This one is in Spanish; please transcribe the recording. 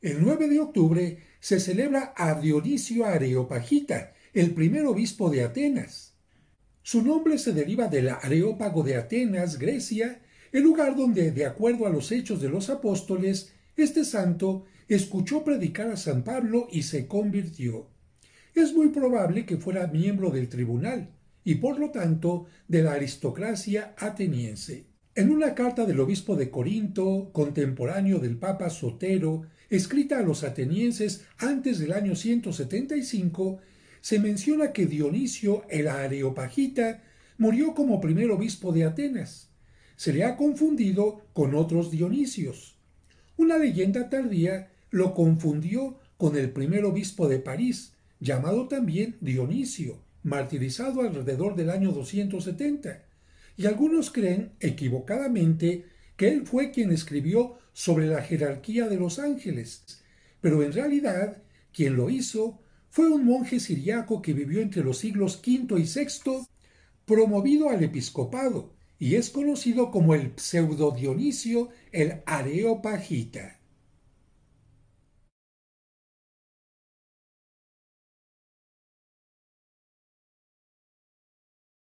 El 9 de octubre se celebra a Dionisio Areopagita, el primer obispo de Atenas. Su nombre se deriva del Areópago de Atenas, Grecia, el lugar donde, de acuerdo a los hechos de los apóstoles, este santo escuchó predicar a San Pablo y se convirtió. Es muy probable que fuera miembro del tribunal y por lo tanto de la aristocracia ateniense. En una carta del obispo de Corinto, contemporáneo del Papa Sotero, escrita a los atenienses antes del año 175, se menciona que Dionisio el Areopagita murió como primer obispo de Atenas. Se le ha confundido con otros Dionisios. Una leyenda tardía lo confundió con el primer obispo de París, llamado también Dionisio, martirizado alrededor del año 270 y algunos creen, equivocadamente, que él fue quien escribió sobre la jerarquía de los ángeles, pero en realidad quien lo hizo fue un monje siriaco que vivió entre los siglos V y VI, promovido al episcopado, y es conocido como el pseudo Dionisio el Areopagita.